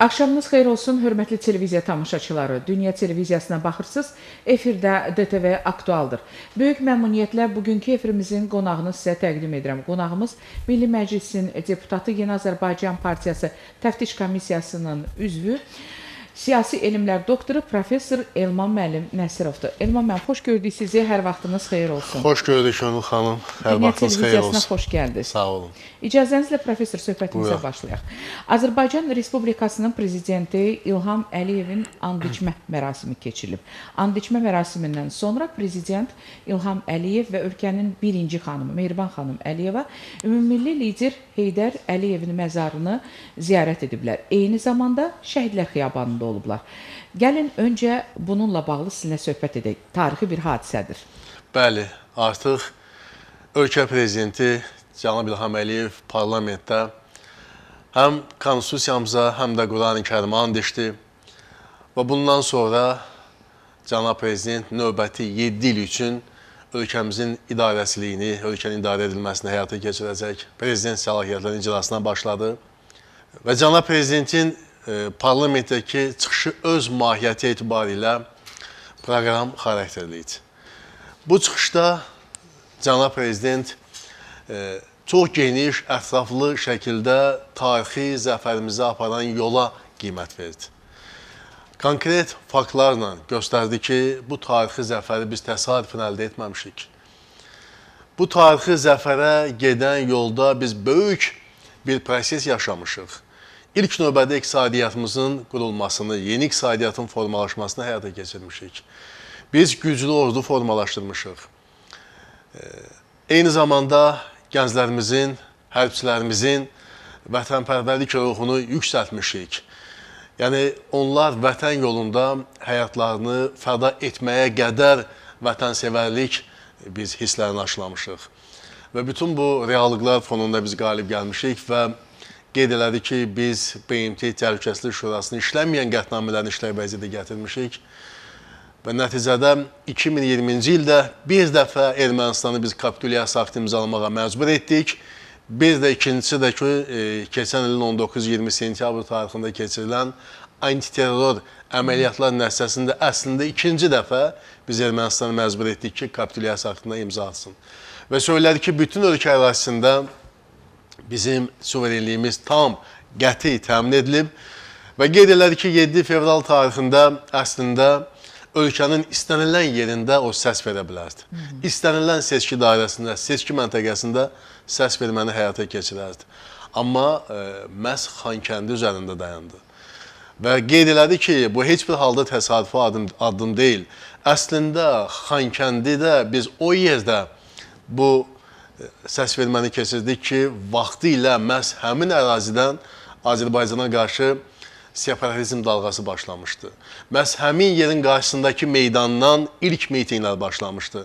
Axşamınız xeyir olsun, hörmətli televiziya tamaşaçıları. Dünya televiziyasına baxırsınız. Efirdə DTV aktualdır. Böyük məmnuniyyətlə bugünkü efirimizin qonağını sizə təqdim edirəm. Qonağımız Milli Məclisin deputatı, Yeni Azərbaycan Partiyası Təftiş Komissiyasının üzvü Siyasi elmlər doktoru professor Elman müəllim Nəsirovdur. Elman müəllim, xoş gördük sizi. Hər vaxtınız xeyir olsun. Xoş gördük Şənul xanım. Hər vaxtınız xeyir olsun. xoş gəldiniz. Sağ olun. İcazənizlə professor söhbətimizə Buyur. başlayaq. Azərbaycan Respublikasının prezidenti İlham Əliyevin and içmə mərasimi keçirilib. And içmə mərasimindən sonra prezident İlham Əliyev və ölkənin birinci xanımı Mehriban xanım Əliyeva ümummilli lider Heydər Əliyevin məzarını ziyarət ediblər. Eyni zamanda Şəhidlər Xiyabanında altında olublar. Gəlin öncə bununla bağlı sizinlə söhbət edək. Tarixi bir hadisədir. Bəli, artıq ölkə prezidenti Cənab İlham Əliyev parlamentdə həm konstitusiyamıza, həm də Quran-ı Kərimə and içdi. Və bundan sonra cənab prezident növbəti 7 il üçün ölkəmizin idarəçiliyini, ölkənin idarə edilməsini həyata keçirəcək. Prezident səlahiyyətlərinin icrasına başladı. Və cənab prezidentin E, parlamentdəki çıxışı öz mahiyyəti etibarilə proqram xarakterli idi. Bu çıxışda cənab prezident e, çox geniş, ətraflı şəkildə tarixi zəfərimizə aparan yola qiymət verdi. Konkret faktlarla göstərdi ki, bu tarixi zəfəri biz təsadüfən əldə etməmişik. Bu tarixi zəfərə gedən yolda biz böyük bir proses yaşamışıq. İlk növbədə iqtisadiyyatımızın qurulmasını, yeni iqtisadiyyatın formalaşmasını həyata keçirmişik. Biz güclü ordu formalaşdırmışıq. Eyni zamanda gənclərimizin, hərbçilərimizin vətənpərvərlik ruhunu yüksəltmişik. Yəni, onlar vətən yolunda həyatlarını fəda etməyə qədər vətənsevərlik biz hisslərini aşılamışıq. Və bütün bu reallıqlar fonunda biz qalib gəlmişik və Qeyd elədi ki, biz BMT Təhlükəsizlik Şurasını işləməyən qətnamələrini işlər vəziyyətə gətirmişik və nəticədə 2020-ci ildə bir dəfə Ermənistanı biz kapitulyasiya aktı imzalamağa məcbur etdik. Bir də ikincisi də ki, e, keçən ilin 19-20 sentyabr tarixində keçirilən antiterror əməliyyatlar nəticəsində əslində ikinci dəfə biz Ermənistanı məcbur etdik ki, kapitulyasiya aktına imza atsın. Və söylədi ki, bütün ölkə ərazisində Bizim suverenliyimiz tam qəti təmin edilib və qeyd elədi ki, 7 fevral tarixində əslində ölkənin istənilən yerində o səs verə bilərdi. Hı -hı. İstənilən seçki dairəsində, seçki məntəqəsində səs verməni həyata keçirərdi. Amma ə, e, məhz Xankəndi üzərində dayandı. Və qeyd elədi ki, bu heç bir halda təsadüfi addım, addım deyil. Əslində Xankəndidə biz o yerdə bu səs verməni keçirdik ki, vaxtı ilə məhz həmin ərazidən Azərbaycana qarşı separatizm dalğası başlamışdı. Məhz həmin yerin qarşısındakı meydandan ilk mitinqlər başlamışdı.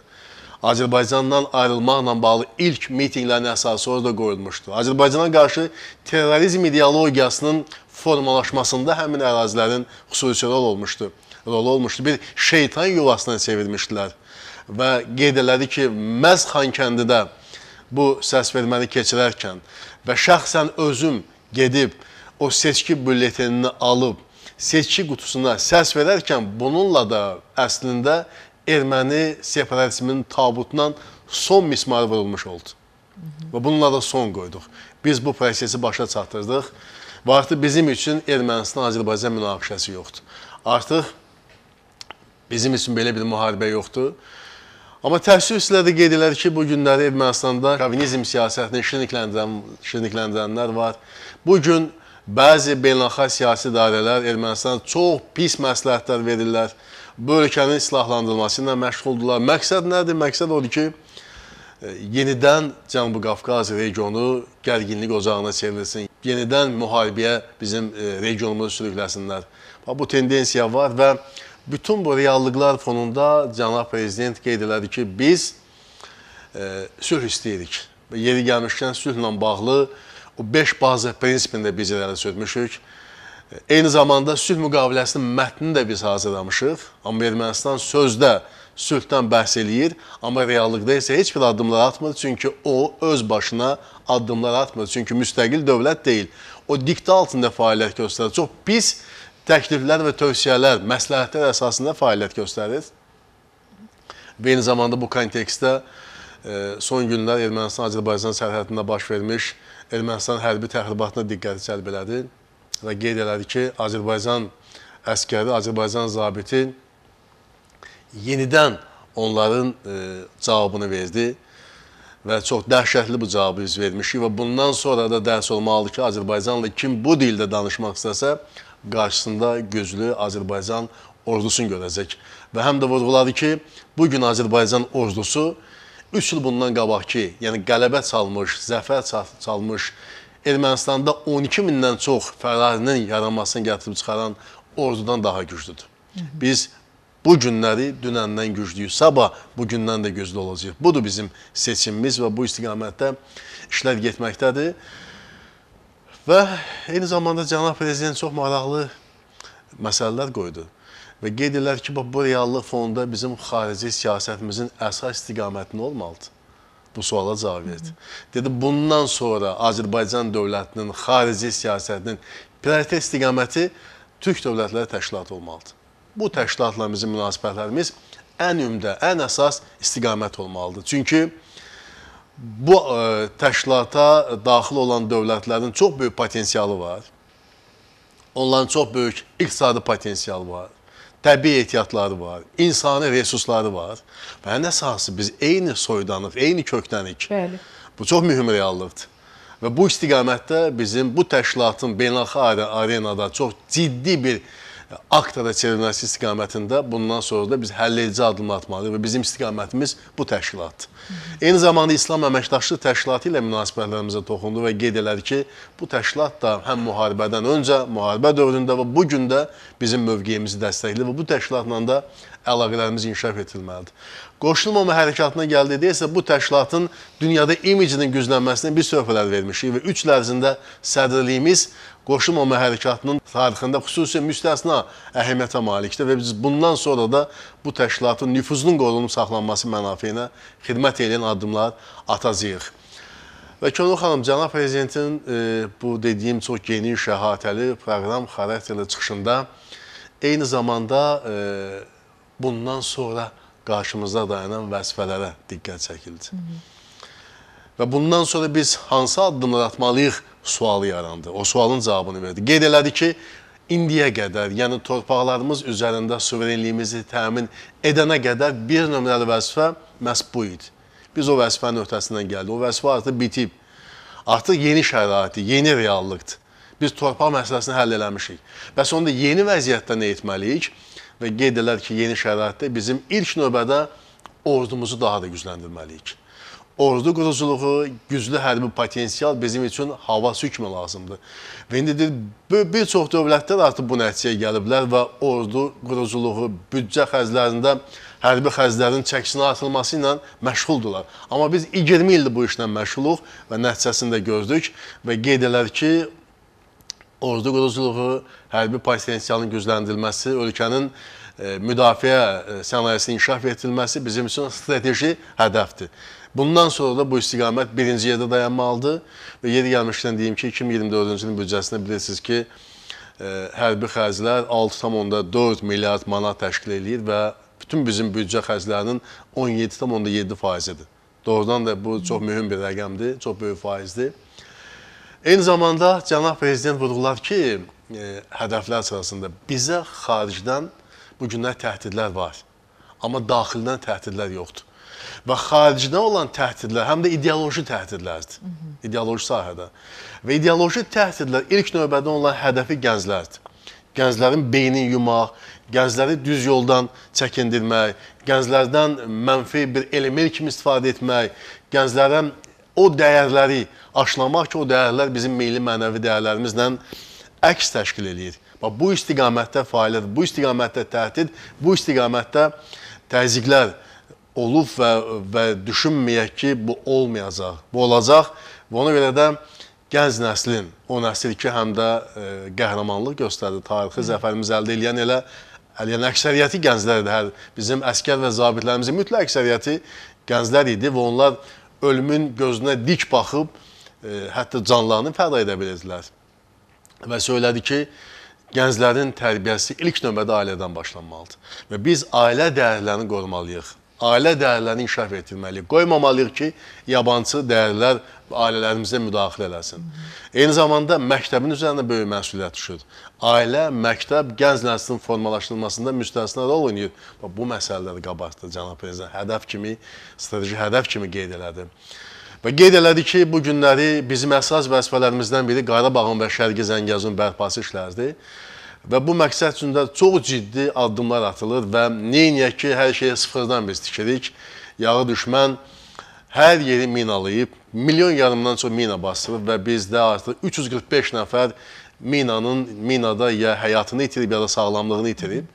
Azərbaycandan ayrılmaqla bağlı ilk mitinqlərin əsası orada qoyulmuşdu. Azərbaycana qarşı terrorizm ideologiyasının formalaşmasında həmin ərazilərin xüsusi rol olmuşdu. Rol olmuşdu. Bir şeytan yuvasına çevirmişdilər və qeyd elədi ki, məhz Xankəndidə bu səsverməni keçirərkən və şəxsən özüm gedib o seçki bülletenini alıb seçki qutusuna səs verərkən bununla da əslində erməni separatizminin tabutuna son mismarı vurulmuş oldu. Hı -hı. Və bununla da son qoyduq. Biz bu prosesi başa çatdırdıq və artıq bizim üçün Ermənistan-Azərbaycan münaqişəsi yoxdur. Artıq bizim üçün belə bir müharibə yoxdur. Amma təəssüflə də qeyd elədi ki, bu günləri Ermənistanda kovinizm siyasətini şirnikləndirən, şirnikləndirənlər var. Bu gün bəzi beynəlxalq siyasi dairələr Ermənistana çox pis məsləhətlər verirlər. Bu ölkənin silahlandırılması ilə məşğuldurlar. Məqsəd nədir? Məqsəd odur ki, e, yenidən Cənubi Qafqaz regionu gərginlik ocağına çevrilsin. Yenidən müharibəyə bizim e, regionumuzu sürükləsinlər. Bu tendensiya var və Bütün bu reallıqlar fonunda cənab prezident qeyd elədi ki, biz e, sülh istəyirik. Və yeri gəlmişkən sülhlə bağlı o 5 baza prinsipində biz irəli sürmüşük. Eyni zamanda sülh müqaviləsinin mətnini də biz hazırlamışıq. Amma Ermənistan sözdə sülhdən bəhs eləyir, amma reallıqda isə heç bir addımlar atmır, çünki o öz başına addımlar atmır. Çünki müstəqil dövlət deyil. O diktə altında fəaliyyət göstərir. Çox pis bir təkliflər və tövsiyələr, məsləhətlər əsasında fəaliyyət göstərir. Və eyni zamanda bu kontekstdə e, son günlər Ermənistan-Azərbaycan sərhədində baş vermiş Ermənistan hərbi təxribatına diqqəti cəlb elədi və qeyd elədi ki, Azərbaycan əskəri, Azərbaycan zabiti yenidən onların e, cavabını verdi və çox dəhşətli bu cavabı biz vermişik və bundan sonra da dərs olmalıdır ki, Azərbaycanla kim bu dildə danışmaq istəsə, qarşısında güclü Azərbaycan ordusunu görəcək. Və həm də vurğuladı ki, bu gün Azərbaycan ordusu 3 il bundan qabaqki, yəni qələbə çalmış, zəfər çalmış Ermənistanda 12 mindən çox fərarinin yaranmasını gətirib çıxaran ordudan daha güclüdür. Biz bu günləri dünəndən güclüyük, sabah bu gündən də güclü olacağıq. Budur bizim seçimimiz və bu istiqamətdə işlər getməkdədir. Və eyni zamanda cənab prezident çox maraqlı məsələlər qoydu. Və qeyd edirlər ki, bax, bu reallıq fonda bizim xarici siyasətimizin əsas istiqaməti nə olmalıdır? Bu suala cavab verdi. Dedi, bundan sonra Azərbaycan dövlətinin xarici siyasətinin prioritet istiqaməti Türk dövlətləri təşkilatı olmalıdır. Bu təşkilatla bizim münasibətlərimiz ən ümdə, ən əsas istiqamət olmalıdır. Çünki bu ə, e, təşkilata daxil olan dövlətlərin çox böyük potensialı var. Onların çox böyük iqtisadi potensialı var. Təbii ehtiyatları var, insani resursları var. Və ən əsası biz eyni soydanıq, eyni köklənik. Bəli. Bu çox mühüm reallıqdır. Və bu istiqamətdə bizim bu təşkilatın beynəlxalq arenada çox ciddi bir Aktada çevrilməsi istiqamətində bundan sonra da biz həlledici addımlar atmalıyıq və bizim istiqamətimiz bu təşkilatdır. Eyni zamanda İslam əməkdaşlıq təşkilatı ilə münasibətlərimizə toxundu və qeyd elədi ki, bu təşkilat da həm müharibədən öncə, müharibə dövründə və bu gün də bizim mövqeyimizi dəstəkləyir və bu təşkilatla da əlaqələrimiz inkişaf etdirilməlidir qoşulmama hərəkatına gəldikdə isə bu təşkilatın dünyada imicinin güclənməsinə bir söhbələr vermişik və üç il ərzində sədrliyimiz qoşulmama hərəkatının tarixində xüsusi müstəsna əhəmiyyətə malikdir və biz bundan sonra da bu təşkilatın nüfuzunun qorunub saxlanması mənafeyinə xidmət edən addımlar atacağıq. Və Könül xanım, cənab prezidentin e, bu dediyim çox geniş, əhatəli proqram xarakterli çıxışında eyni zamanda e, bundan sonra qarşımızda dayanan vəzifələrə diqqət çəkildi. Hı -hı. Və bundan sonra biz hansı addımlar atmalıyıq sualı yarandı. O sualın cavabını verdi. Qeyd elədi ki, indiyə qədər, yəni torpaqlarımız üzərində suverenliyimizi təmin edənə qədər bir nömrəli vəzifə məhz bu idi. Biz o vəzifənin öhdəsindən gəldik. O vəzifə artıq bitib. Artıq yeni şəraitdir, yeni reallıqdır. Biz torpaq məsələsini həll eləmişik. Bəs onda yeni vəziyyətdə nə etməliyik? və qeyd edilər ki, yeni şəraitdə bizim ilk növbədə ordumuzu daha da gücləndirməliyik. Ordu quruculuğu, güclü hərbi potensial bizim üçün havası hükmü lazımdır. Və indi bir çox dövlətlər artıq bu nəticəyə gəliblər və ordu quruculuğu, büdcə xərclərində hərbi xərclərin çəkisinin artırılması ilə məşğuldurlar. Amma biz 20 ildir bu işlə məşğuluq və nəticəsini də gördük və qeyd edilər ki, ordu quruculuğu, hərbi potensialın gücləndirilməsi, ölkənin e, müdafiə e, sənayesinin inkişaf etdirilməsi bizim üçün strateji hədəfdir. Bundan sonra da bu istiqamət birinci yerdə dayanmalıdır və yeri gəlmişdən deyim ki, 2024-cü ilin büdcəsində bilirsiniz ki, e, hərbi xərclər 6,4 milyard manat təşkil edir və bütün bizim büdcə xərclərinin 17,7 faizidir. Doğrudan da bu çox mühüm bir rəqəmdir, çox böyük faizdir. Eyni zamanda cənab prezident vurğular ki, e, hədəflər sırasında bizə xaricdən bu günlər təhdidlər var. Amma daxildən təhdidlər yoxdur. Və xaricdən olan təhdidlər həm də ideoloji təhdidlərdir. Hı -hı. İdeoloji sahədə. Və ideoloji təhdidlər ilk növbədə onların hədəfi gənclərdir. Gənclərin beynini yumaq, gəncləri düz yoldan çəkindirmək, gənclərdən mənfi bir element kimi istifadə etmək, gənclərdən o dəyərləri aşılamaq ki, o dəyərlər bizim milli mənəvi dəyərlərimizlə əks təşkil eləyir. Bax bu istiqamətdə fəaliyyət, bu istiqamətdə təhdid, bu istiqamətdə təzyiqlər olub və və düşünməyək ki, bu olmayacaq. Bu olacaq və ona görə də gənc nəslin, o nəsil ki, həm də ə, e, qəhrəmanlıq göstərdi, tarixi zəfərimizi əldə edən elə Əliyən əksəriyyəti gənclərdir. Hər bizim əskər və zabitlərimizin mütləq əksəriyyəti gənclər idi və onlar ölümün gözünə dik baxıb, e, hətta canlarını fəda edə biləcəklər. Və söylədi ki, gənclərin tərbiyəsi ilk növbədə ailədən başlanmalıdır. Və biz ailə dəyərlərini qorumalıyıq ailə dəyərlərini inkişaf etdirməliyik. Qoymamalıyıq ki, yabancı dəyərlər ailələrimizə müdaxilə eləsin. Eyni zamanda məktəbin üzərində böyük məsuliyyət düşür. Ailə, məktəb, gənc nəslin formalaşdırılmasında müstəsna rol oynayır. Bu məsələləri qabaqda cənab prezident hədəf kimi, strateji hədəf kimi qeyd elədi. Və qeyd elədi ki, bu günləri bizim əsas vəzifələrimizdən biri Qarabağın və Şərqi Zəngəzun bərpası işləridir. Və bu məqsəd üçün də çox ciddi addımlar atılır və neyniyək ki, hər şeyə sıfırdan biz tikirik. Yağı düşmən hər yeri minalayıb, milyon yarımdan çox mina basdırıb və bizdə artıq 345 nəfər minanın minada ya həyatını itirib, ya da sağlamlığını itirib.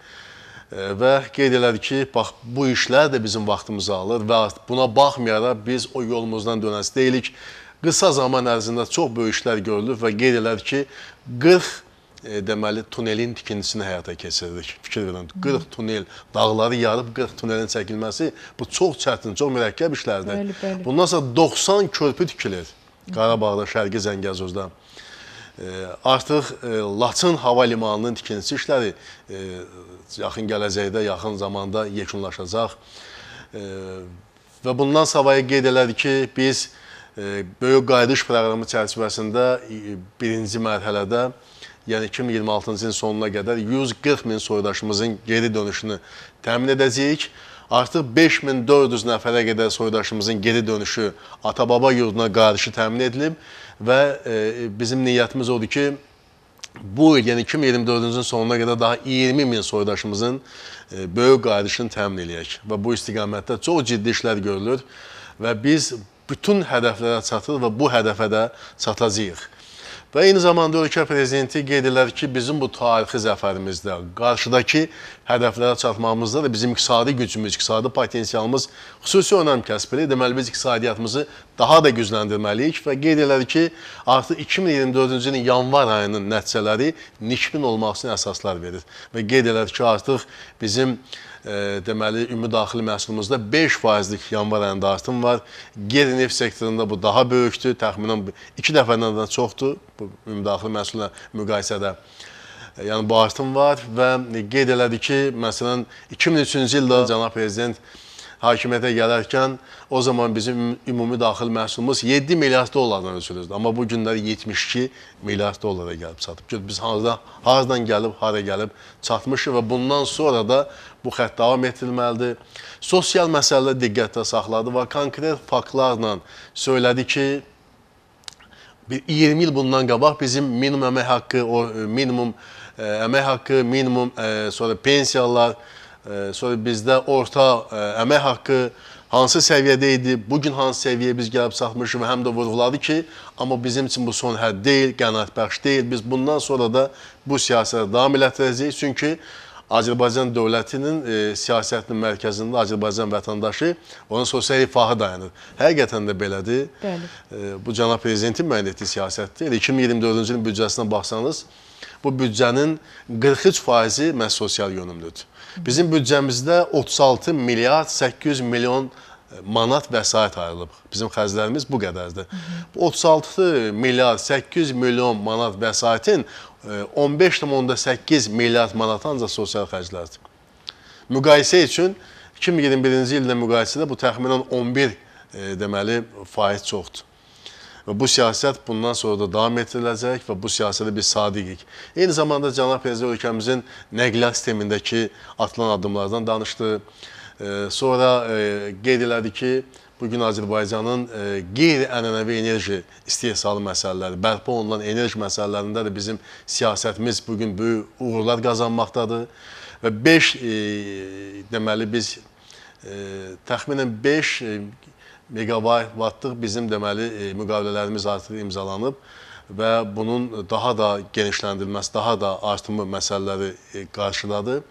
E, və qeyd elədi ki, bax, bu işlər də bizim vaxtımızı alır və buna baxmayaraq biz o yolumuzdan dönəsi deyilik. Qısa zaman ərzində çox böyük işlər görülür və qeyd elədi ki, 40 e, deməli tunelin tikintisini həyata keçirdik. Fikir verin, 40 tunel, dağları yarıb 40 tunelin çəkilməsi bu çox çətin, çox mürəkkəb işlərdir. Bəli, bəli. Bundan sonra 90 körpü tikilir Qarabağda, Şərqi Zəngəzurda. E, artıq e, Laçın hava limanının tikintisi işləri e, yaxın gələcəkdə, yaxın zamanda yekunlaşacaq. E, və bundan savayı qeyd elədi ki, biz e, böyük qayıdış proqramı çərçivəsində e, birinci mərhələdə e, yəni 2026-cı ilin sonuna qədər 140 min soydaşımızın geri dönüşünü təmin edəcəyik. Artıq 5400 nəfərə qədər soydaşımızın geri dönüşü ata-baba yurduna qarşı təmin edilib və e, bizim niyyətimiz odur ki, bu il, yəni 2024-cü sonuna qədər daha 20 min soydaşımızın e, böyük qayıdışını təmin edək və bu istiqamətdə çox ciddi işlər görülür və biz bütün hədəflərə çatır və bu hədəfə də çatacağıq. Və eyni zamanda ölkə prezidenti qeyd edir ki, bizim bu tarixi zəfərimizdə, qarşıdakı hədəflərə çatmağımızda da bizim iqtisadi gücümüz, iqtisadi potensialımız xüsusi önəm kəsb edir. Deməli, biz iqtisadiyyatımızı daha da gücləndirməliyik və qeyd edir ki, artıq 2024-cü ilin yanvar ayının nəticələri nikbin olmaq üçün əsaslar verir. Və qeyd edir ki, artıq bizim iqtisadiyyatımızda, deməli ümumi daxili məhsulumuzda 5%lik yanvar ayında artım var. Qeyri-neft sektorunda bu daha böyükdür, təxminən 2 dəfədən də çoxdur bu ümumi daxili məhsulla müqayisədə. Yəni bu artım var və qeyd elədi ki, məsələn 2003-cü ildə hə. cənab prezident hakimiyyətə gələrkən o zaman bizim ümumi daxil məhsulumuz 7 milyard dollardan ölçülürdü. Amma bu günlər 72 milyard dollara gəlib çatıb. Biz harada, haradan gəlib, hara gəlib çatmışıq və bundan sonra da bu xətt davam etdirilməlidir. Sosial məsələlər diqqətdə saxladı və konkret faktlarla söylədi ki, 20 il bundan qabaq bizim minimum əmək haqqı, o e, minimum e, əmək haqqı, minimum ə, e, sonra pensiyalar, ə, sonra bizdə orta ə, əmək haqqı hansı səviyyədə idi, bu gün hansı səviyyəyə biz gəlib çatmışıq və həm də vurğuladı ki, amma bizim üçün bu son hədd deyil, qənaətbəxş deyil. Biz bundan sonra da bu siyasətə davam elətdirəcəyik, çünki Azərbaycan dövlətinin e, siyasətinin mərkəzində Azərbaycan vətəndaşı, onun sosial rifahı dayanır. Həqiqətən də belədir. Bəli. E, bu cənab prezidentin müəyyən etdiyi siyasətdir. 2024-cü ilin büdcəsinə baxsanız, bu büdcənin 43%-i məhz sosial yönümlüdür. Bizim büdcəmizdə 36 milyard 800 milyon manat vəsait ayrılıb. Bizim xərclərimiz bu qədərdir. 36 milyard 800 milyon manat vəsaitin 15,8 e, milyard manatı ancaq sosial xərclərdir. Müqayisə üçün 2021-ci ildə müqayisədə bu təxminən 11 e, deməli faiz çoxdur. Və bu siyasət bundan sonra da davam etdiriləcək və bu siyasətə biz sadiqik. Eyni zamanda cənab prezident ölkəmizin nəqliyyat sistemindəki atılan addımlardan danışdı. Sonra e, qeyd elədi ki, bu gün Azərbaycanın e, qeyri-ənənəvi enerji istehsalı məsələləri, bərpa olunan enerji məsələlərində də bizim siyasətimiz bu gün böyük uğurlar qazanmaqdadır və 5 e, deməli biz təxminən 5 meqavatlıq bizim deməli müqavilələrimiz artıq imzalanıb və bunun daha da genişləndirilməsi, daha da artımı məsələləri qarşıladı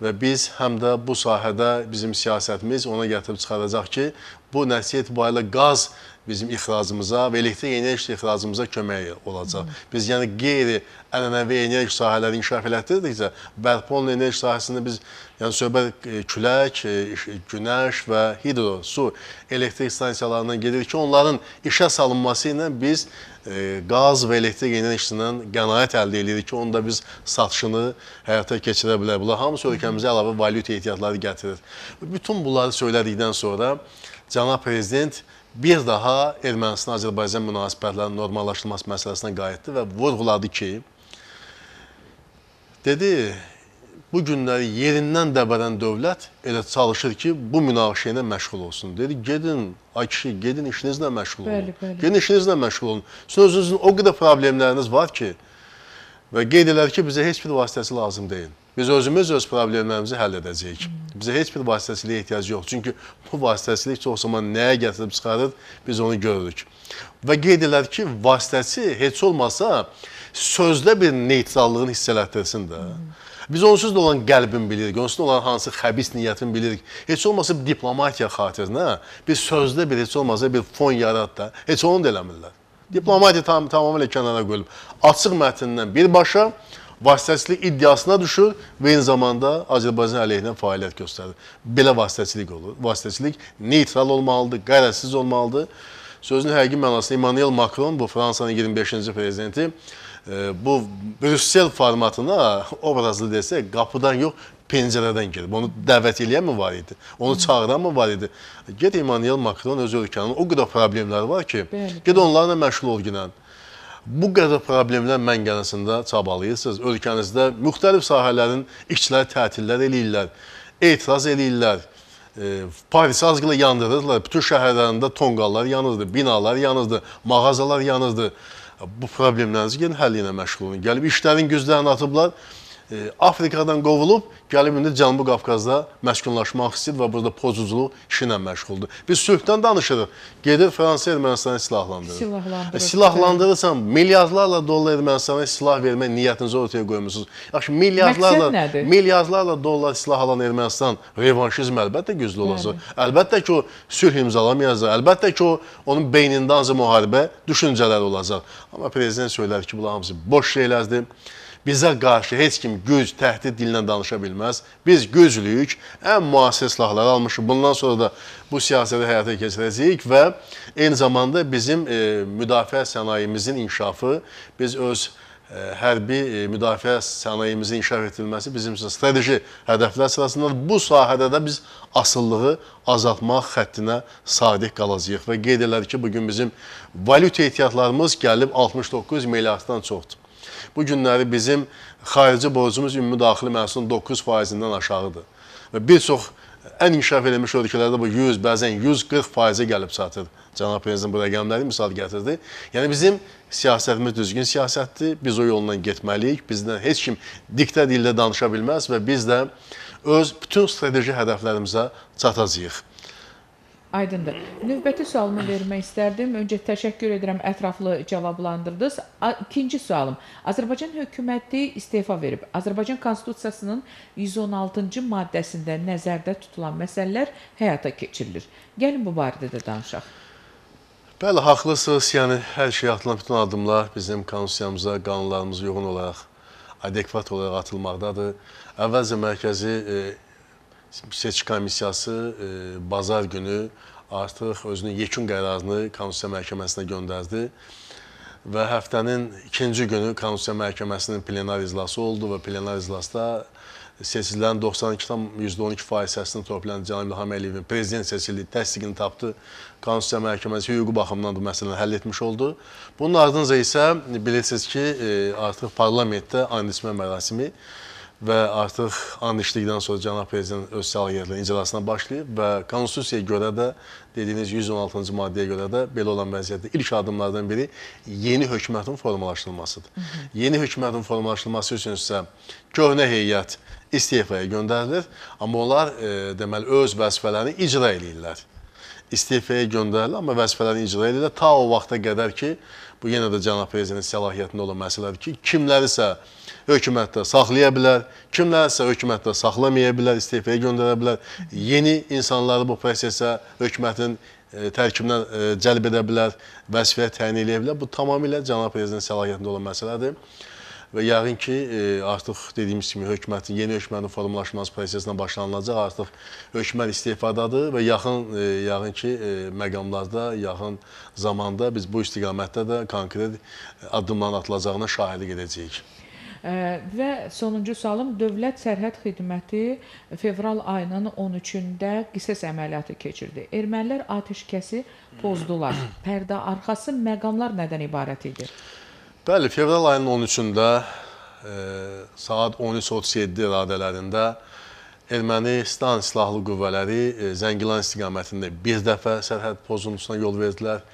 və biz həm də bu sahədə bizim siyasətimiz ona gətirib çıxaracaq ki, bu nəticə itibarilə qaz bizim ixracımıza və elektrik enerjisi ixracımıza kömək olacaq. Biz yəni qeyri-ənənəvi enerji sahələri inkişaf elətdirdikcə, bərpa olunan enerji sahəsində biz yəni söhbət e, külək, e, günəş və hidro, su elektrik stansiyalarından gedir ki, onların işə salınması ilə biz E, qaz və elektrik enerjisindən qənaət əldə edirik ki, onda biz satışını həyata keçirə bilərik. Bunlar hamısı ölkəmizə əlavə valyuta ehtiyatları gətirir. Bütün bunları söylədikdən sonra cənab prezident bir daha Ermənistan-Azərbaycan münasibətlərinin normallaşdırılması məsələsinə qayıtdı və vurğuladı ki, dedi, bu günləri yerindən dəbərən dövlət elə çalışır ki, bu münaqişə ilə məşğul olsun. Deyir, gedin, ay kişi, gedin işinizlə məşğul olun. Bəli, bəli. Gedin işinizlə məşğul olun. Sizin özünüzün o qədər problemləriniz var ki, və qeyd elər ki, bizə heç bir vasitəsi lazım deyil. Biz özümüz öz problemlərimizi həll edəcəyik. Bizə heç bir vasitəsiliyə ehtiyac yox. Çünki bu vasitəsilik çox zaman nəyə gətirib çıxarır, biz onu görürük. Və qeyd edilər ki, vasitəsi heç olmasa sözlə bir neytrallığını hissələtdirsin də. Hı -hı. Biz onsuz da olan qəlbin bilirik, onsuz da olan hansı xəbis niyyətin bilirik. Heç olmasa bir diplomatiya xatirinə hə, bir sözdə bir heç olmasa bir fon yarat da. Heç onu da eləmirlər. Diplomatiya tam tamamilə kənara qoyulub. Açıq mətnindən birbaşa vasitəçilik iddiasına düşür və eyni zamanda Azərbaycan əleyhinə fəaliyyət göstərir. Belə vasitəçilik olur. Vasitəçilik neytral olmalıdır, qərarsiz olmalıdır. Sözün həqiqi mənasında Emmanuel Macron, bu Fransanın 25-ci prezidenti, bu Brüssel formatına obrazlı desək, qapıdan yox, pəncərədən gedib. Onu dəvət eləyən mi var idi? Onu çağıran mı var idi? Ged Emmanuel Macron öz ölkənin o qədər problemləri var ki, Bəli. ged onlarla məşğul ol günən. Bu qədər problemlər mənqənəsində çabalayırsınız. Ölkənizdə müxtəlif sahələrin işçiləri tətillər eləyirlər, etiraz eləyirlər. E, Paris azqılı yandırırlar. Bütün şəhərlərində tonqallar yanırdı, binalar yanırdı, mağazalar yanırdı bu problemlərinizin həll ilə məşğul olun. Gəlib işlərin güclərini atıblar. Afrikadan qovulub, gəlib indi Cənubi Qafqazda məskunlaşmaq istəyir və burada pozuculuq işinlə məşğuldur. Biz sülhdən danışırıq. Gedir Fransa Ermənistanı silahlandırır. Silahlandırır. E, silahlandırırsan, milyardlarla dollar Ermənistana silah vermək niyyətinizi ortaya qoymusunuz. Yaxşı, milyardlarla milyardlarla dollar silah alan Ermənistan revanşizm əlbəttə güclü olacaq. Əlbəttə ki, o sülh imzalamayacaq. Əlbəttə ki, o onun beynində azı müharibə düşüncələri olacaq. Amma prezident söylər ki, bu hamısı boş şeylərdir. Bizə qarşı heç kim göz təhdid dilinə danışa bilməz. Biz gözlüyük, ən müasir silahları almışıq. Bundan sonra da bu siyasəti həyata keçirəcəyik və eyni zamanda bizim e, müdafiə sənayimizin inkişafı, biz öz Ə, e, hərbi ə, e, müdafiə sənayemizin inkişaf etdirilməsi bizim üçün strateji hədəflər sırasındadır. Bu sahədə də biz asıllığı azaltmaq xəttinə sadiq qalacağıq və qeyd elədik ki, bugün bizim valyuta ehtiyatlarımız gəlib 69 milyarddan çoxdur. Bu günləri bizim xarici borcumuz ümumi daxili məhsulun 9%-dən aşağıdır. Və bir çox e, ən inkişaf eləmiş ölkələrdə bu 100, bəzən 140 faizə gəlib çatır. Cənab Prezident bu rəqəmləri misal gətirdi. Yəni bizim siyasətimiz düzgün siyasətdir. Biz o yoldan getməliyik. Bizdən heç kim diktə dildə danışa bilməz və biz də öz bütün strateji hədəflərimizə çatacağıq. Aydındır. Növbəti sualımı vermək istərdim. Öncə təşəkkür edirəm, ətraflı cavablandırdınız. İkinci sualım. Azərbaycan hökuməti istefa verib. Azərbaycan Konstitusiyasının 116-cı maddəsində nəzərdə tutulan məsələlər həyata keçirilir. Gəlin bu barədə də danışaq. Bəli, haqlısınız. Yəni hər şey atılan bütün addımlar bizim konstitusiyamıza, qanunlarımıza uyğun olaraq adekvat olaraq atılmaqdadır. Əvvəlcə mərkəzi e, seçki komissiyası e, bazar günü artıq özünün yekun qərarını Konstitusiya Məhkəməsinə göndərdi və həftənin ikinci günü Konstitusiya Məhkəməsinin plenar iclası oldu və plenar iclasda seçilən 92,12 faiz hissəsini toplayan Cənab İlham Əliyevin prezident seçildiyi təsdiqini tapdı. Konstitusiya Məhkəməsi hüquqi baxımdan da məsələni həll etmiş oldu. Bunun ardınca isə bilirsiniz ki, e, artıq parlamentdə andiçmə mərasimi və artıq and içdikdən sonra cənab prezident öz səlahiyyətlərinin icrasına başlayıb və konstitusiyaya görə də dediyiniz 116-cı maddəyə görə də belə olan vəziyyətdə ilk addımlardan biri yeni hökumətin formalaşdırılmasıdır. Hı -hı. Yeni hökumətin formalaşdırılması üçün isə köhnə heyət istefaya göndərilir, amma onlar e, deməli öz vəzifələrini icra eləyirlər. İstefaya göndərilir, amma vəzifələrini icra eləyirlər ta o vaxta qədər ki, Bu yenə də cənab prezidentin səlahiyyətində olan məsələdir ki, kimlərisə hökumətdə saxlaya bilər, kimlərisə hökumətdə saxlamaya bilər, istefaya göndərə bilər. Yeni insanları bu prosesə hökumətin e, tərkibindən e, cəlb edə bilər, vəzifəyə təyin edə bilər. Bu tamamilə cənab prezidentin səlahiyyətində olan məsələdir və yəqin ki, e, artıq dediyimiz kimi hökumətin, yeni hökumətin formalaşması prosesinə başlanılacaq. Artıq hökumət istefadadır və yaxın e, yəqin ki, e, məqamlarda, yaxın zamanda biz bu istiqamətdə də konkret addımların atılacağına şahidlik edəcəyik. Və sonuncu sualım, Dövlət Sərhəd Xidməti fevral ayının 13-də qisas əməliyyatı keçirdi. Ermənilər atəşkəsi pozdular. Pərdə arxası məqamlar nədən ibarət idi? Bəli, fevral ayının 13-də e, saat 13:37 radələrində Ermənistan silahlı qüvvələri e, Zəngilan istiqamətində bir dəfə sərhəd pozuntusuna yol verdilər.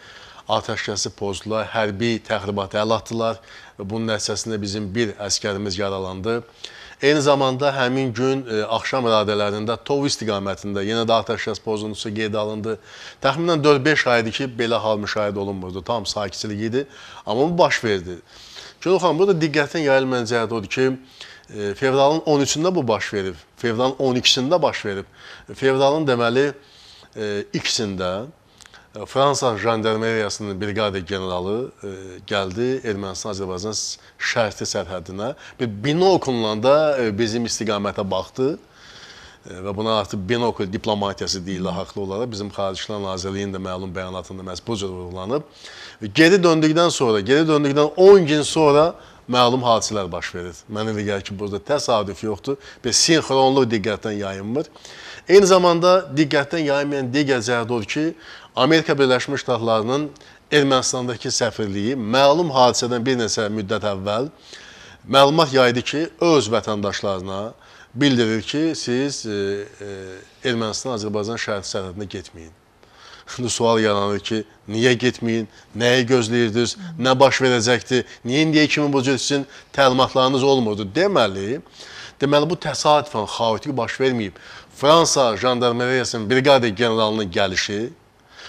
Atəşkəsi pozdular, hərbi təxribata əl atdılar və bunun nəticəsində bizim bir əskərimiz yaralandı. E, Eyni zamanda həmin gün e, axşam iradələrində Tov istiqamətində yenə də atəşkəs pozuntusu qeydə alındı. Təxminən 4-5 ay idi ki, belə hal müşahidə olunmurdu. Tam sakitçilik idi, amma bu baş verdi. Günel xan, burada diqqətin yayılmayan cəhət odur ki, e, fevralın 13-də bu baş verib, fevralın 12-sində baş verib. Fevralın deməli e, 2-sində Fransa jandarmeriyasının briqada generalı e, gəldi Ermənistan-Azərbaycan şərti sərhədinə. Bir binokulla da e, bizim istiqamətə baxdı e, və buna artıq binokul diplomatiyası deyilə haqlı olaraq bizim Xaricilər Nazirliyinin də məlum bəyanatında məhz bu cür vurğulanıb. Geri döndükdən sonra, geri döndükdən 10 gün sonra məlum hadisələr baş verir. Mənə elə gəlir ki, burada təsadüf yoxdur və sinxronluq diqqətdən yayınmır. Eyni zamanda diqqətdən yayınmayan digər cəhət odur ki, Amerika Birləşmiş Ştatlarının Ermənistandakı səfirliyi məlum hadisədən bir neçə müddət əvvəl məlumat yaydı ki, öz vətəndaşlarına bildirir ki, siz e, e, Ermənistan-Azərbaycan şərti sərhədinə getməyin. Şimdi sual yaranır ki, niyə getməyin, nəyi gözləyirdiniz, nə baş verəcəkdi, niyə indiyə kimi bu cür sizin təlimatlarınız olmurdu? Deməli, deməli bu təsadüfən xaotik baş verməyib. Fransa jandarmeriyasının briqada generalının gəlişi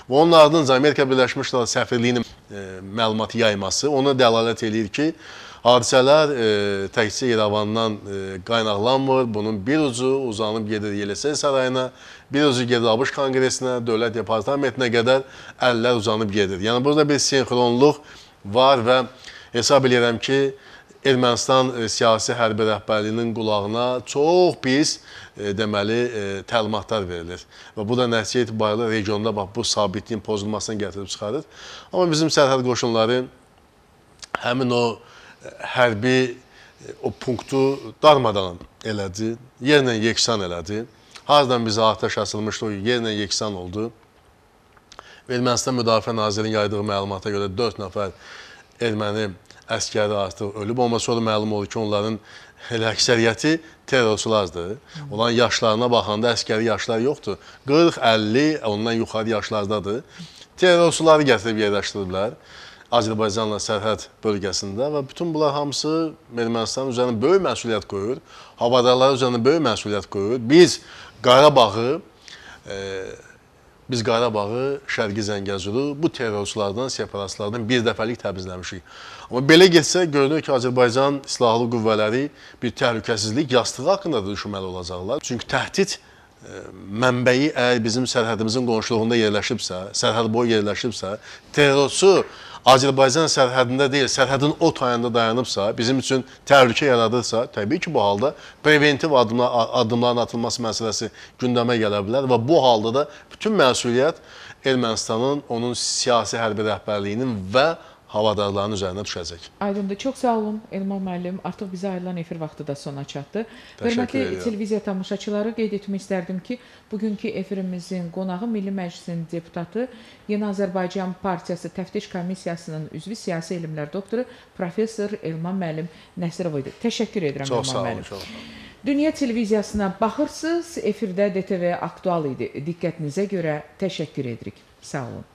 və onun ardınca Amerika Birləşmiş Ştatları səfirliyinin e, məlumatı yayması ona dəlalət eləyir ki, hadisələr e, təkcə İrəvandan e, qaynaqlanmır. Bunun bir ucu uzanıb gedir Yelesey sarayına, bir özü gedir ABŞ Konqresinə, Dövlət Departamentinə qədər əllər uzanıb gedir. Yəni burada bir sinxronluq var və hesab edirəm ki, Ermənistan e, siyasi hərbi rəhbərliyinin qulağına çox pis e, deməli e, təlimatlar verilir. Və bu da nəticə itibarilə regionda bax bu sabitliyin pozulmasına gətirib çıxarır. Amma bizim sərhəd qoşunları həmin o hərbi o punktu darmadan elədi, yerlə yeksan elədi. Hardan bizə atəş açılmışdı, o yerlə yeksan oldu. Ermənistan Müdafiə Nazirinin yaydığı məlumata görə 4 nəfər erməni əskəri artıq ölüb, amma sonra məlum olur ki, onların elə əksəriyyəti terrorçulardır. Onların yaşlarına baxanda əskəri yaşlar yoxdur. 40-50, ondan yuxarı yaşlardadır. Terrorçuları gətirib yerləşdiriblər. Azərbaycanla sərhəd bölgəsində və bütün bunlar hamısı Ermənistan üzərində böyük məsuliyyət qoyur. Havadarlar üzərində böyük məsuliyyət qoyur. Biz Qarabağı e, biz Qarabağı, Şərqi Zəngəzuru bu terrorçulardan, separatçılardan bir dəfəlik təbizləmişik. Amma belə getsə görünür ki, Azərbaycan silahlı qüvvələri bir təhlükəsizlik yastığı haqqında da düşünməli olacaqlar. Çünki təhdid mənbəyi əgər bizim sərhədimizin qonşuluğunda yerləşibsə, sərhəd boyu yerləşibsə, terrorçu Azərbaycan sərhədində deyil, sərhədin o tayında dayanıbsa, bizim üçün təhlükə yaradırsa, təbii ki, bu halda preventiv adımlar, addımların atılması məsələsi gündəmə gələ bilər və bu halda da bütün məsuliyyət Ermənistanın, onun siyasi hərbi rəhbərliyinin və havadarların üzərinə düşəcək. Aydındır. Çox sağ olun Elmar müəllim. Artıq bizə ayrılan efir vaxtı da sona çatdı. Hörmətli televiziya tamaşaçıları qeyd etmək istərdim ki, bugünkü efirimizin qonağı Milli Məclisin deputatı, Yeni Azərbaycan Partiyası Təftiş Komissiyasının üzvü siyasi elmlər doktoru professor Elmar müəllim Nəsirov idi. Təşəkkür edirəm çox Elmar müəllim. Çox sağ olun. Dünya televiziyasına baxırsınız. Efirdə DTV aktual idi. Diqqətinizə görə təşəkkür edirik. Sağ olun.